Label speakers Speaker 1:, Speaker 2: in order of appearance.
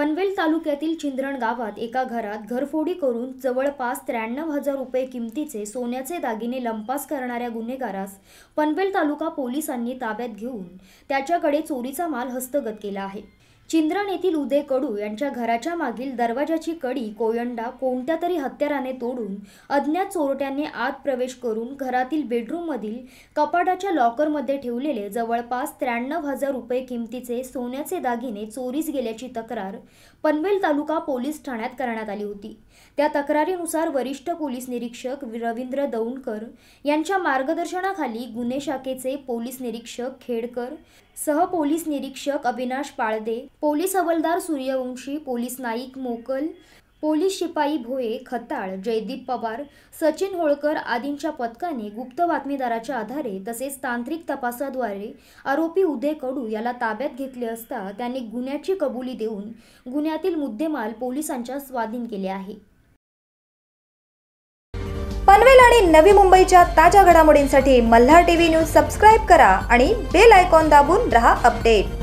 Speaker 1: पनवेल तालुक्यातील चिंद्रण गावात एका घरात घरफोडी करून जवळपास त्र्याण्णव हजार रुपये किमतीचे सोन्याचे दागिने लंपास करणाऱ्या गुन्हेगारास पनवेल तालुका पोलिसांनी ताब्यात घेऊन त्याच्याकडे चोरीचा माल हस्तगत केला आहे चिंद्रण येथील उदय कडू यांच्या घराच्या मागील दरवाजाची कडी कोयंडा कोणत्या तरी हत्याराने तोडून अज्ञात चोरट्याने आत प्रवेश करून घरातील बेडरूममधील कपाटाच्या लॉकरमध्ये ठेवलेले जवळपास त्र्याण्णव हजार रुपये किमतीचे सोन्याचे दागिने चोरीस गेल्याची तक्रार पनवेल तालुका पोलीस ठाण्यात करण्यात आली होती त्या तक्रारीनुसार वरिष्ठ पोलीस निरीक्षक रवींद्र दौंडकर यांच्या मार्गदर्शनाखाली गुन्हे शाखेचे पोलीस निरीक्षक खेडकर सह पोलीस निरीक्षक अविनाश पाळदे पोलीस हवलदार सूर्यवंशी पोलीस नाईक मोकल पोलीस शिपाई भोये खताळ जयदीप पवार सचिन होळकर आदींच्या पथकाने गुप्त बातमीदाराच्या आधारे तसेच तांत्रिक तपासाद्वारे आरोपी उदय कडू याला ताब्यात घेतले असता त्यांनी गुन्ह्याची कबुली देऊन गुन्ह्यातील मुद्देमाल पोलिसांच्या स्वाधीन केले आहे
Speaker 2: पनवेल आणि नवी मुंबईच्या ताज्या घडामोडींसाठी मल्हार टीव्ही न्यूज सबस्क्राईब करा आणि बेल आयकॉन दाबून रहा अपडेट